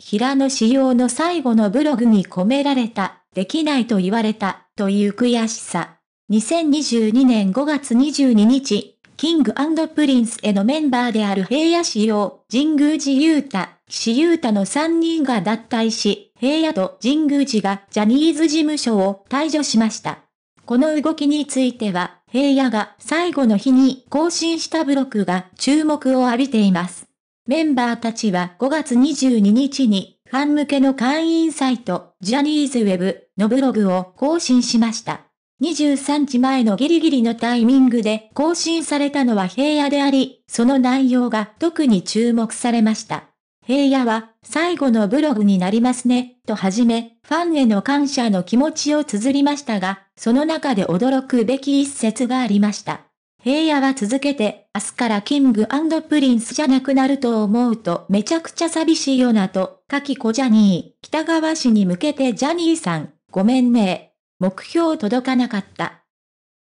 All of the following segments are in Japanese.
平野仕様の最後のブログに込められた、できないと言われた、という悔しさ。2022年5月22日、キングプリンスへのメンバーである平野紫耀、神宮寺勇太、岸優太の3人が脱退し、平野と神宮寺がジャニーズ事務所を退場しました。この動きについては、平野が最後の日に更新したブログが注目を浴びています。メンバーたちは5月22日に、ファン向けの会員サイト、ジャニーズウェブのブログを更新しました。23日前のギリギリのタイミングで更新されたのは平野であり、その内容が特に注目されました。平野は、最後のブログになりますね、とはじめ、ファンへの感謝の気持ちを綴りましたが、その中で驚くべき一節がありました。平野は続けて、明日からキングプリンスじゃなくなると思うとめちゃくちゃ寂しいよなと、かきこジャニー、北川氏に向けてジャニーさん、ごめんね。目標届かなかった。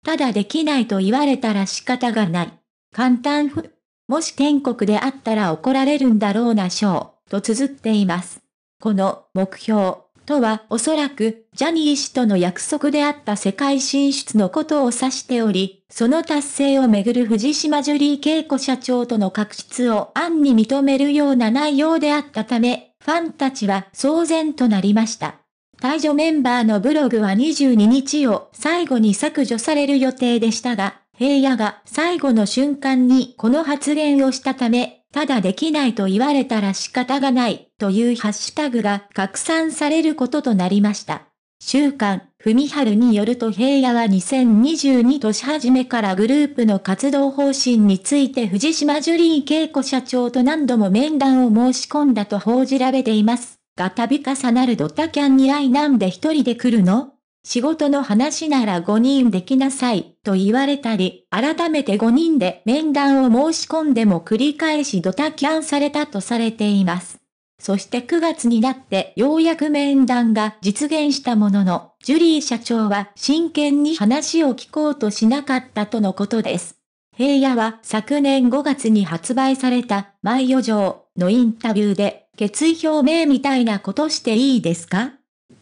ただできないと言われたら仕方がない。簡単ふ。もし天国であったら怒られるんだろうなしょう、と綴っています。この目標、とはおそらくジャニー氏との約束であった世界進出のことを指しており、その達成をめぐる藤島ジュリー恵子社長との確執を暗に認めるような内容であったため、ファンたちは騒然となりました。退場メンバーのブログは22日を最後に削除される予定でしたが、平野が最後の瞬間にこの発言をしたため、ただできないと言われたら仕方がない。というハッシュタグが拡散されることとなりました。週刊、文春によると平野は2022年初めからグループの活動方針について藤島ジュリー恵子社長と何度も面談を申し込んだと報じられています。が度重なるドタキャンに愛なんで一人で来るの仕事の話なら5人できなさい、と言われたり、改めて5人で面談を申し込んでも繰り返しドタキャンされたとされています。そして9月になってようやく面談が実現したものの、ジュリー社長は真剣に話を聞こうとしなかったとのことです。平野は昨年5月に発売された、万余城のインタビューで、決意表明みたいなことしていいですか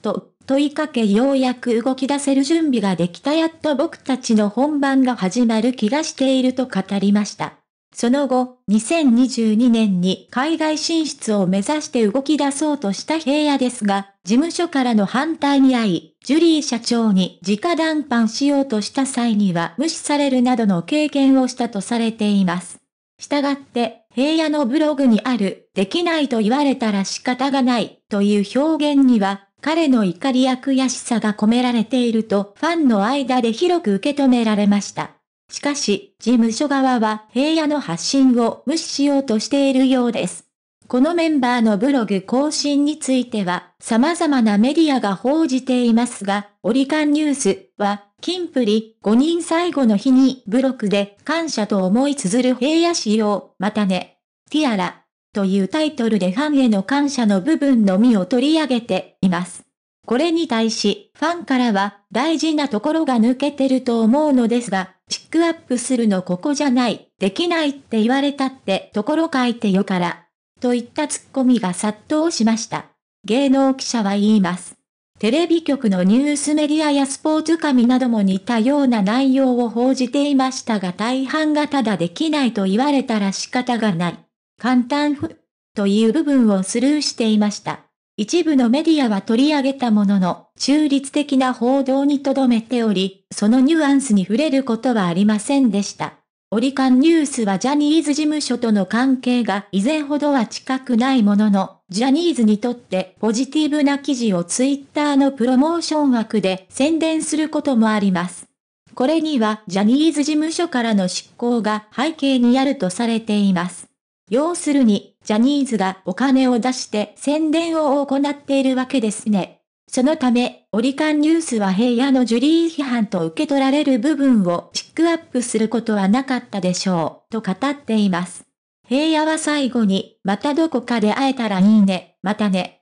と、問いかけようやく動き出せる準備ができたやっと僕たちの本番が始まる気がしていると語りました。その後、2022年に海外進出を目指して動き出そうとした平野ですが、事務所からの反対に遭い、ジュリー社長に直談判しようとした際には無視されるなどの経験をしたとされています。したがって、平野のブログにある、できないと言われたら仕方がない、という表現には、彼の怒りや悔しさが込められているとファンの間で広く受け止められました。しかし、事務所側は平野の発信を無視しようとしているようです。このメンバーのブログ更新については、様々なメディアが報じていますが、オリカンニュースは、キンプリ5人最後の日にブログで感謝と思い綴る平野氏をまたね、ティアラ、というタイトルでファンへの感謝の部分のみを取り上げています。これに対し、ファンからは大事なところが抜けてると思うのですが、ックアップするのここじゃない、できないって言われたってところ書いてよから。といったツッコミが殺到しました。芸能記者は言います。テレビ局のニュースメディアやスポーツ紙なども似たような内容を報じていましたが大半がただできないと言われたら仕方がない。簡単ふ、という部分をスルーしていました。一部のメディアは取り上げたものの、中立的な報道にとどめており、そのニュアンスに触れることはありませんでした。オリカンニュースはジャニーズ事務所との関係が以前ほどは近くないものの、ジャニーズにとってポジティブな記事をツイッターのプロモーション枠で宣伝することもあります。これにはジャニーズ事務所からの執行が背景にあるとされています。要するに、ジャニーズがお金を出して宣伝を行っているわけですね。そのため、オリカンニュースは平野のジュリー批判と受け取られる部分をピックアップすることはなかったでしょう、と語っています。平野は最後に、またどこかで会えたらいいね、またね。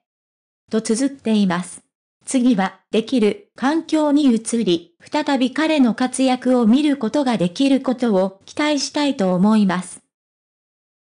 と綴っています。次は、できる、環境に移り、再び彼の活躍を見ることができることを期待したいと思います。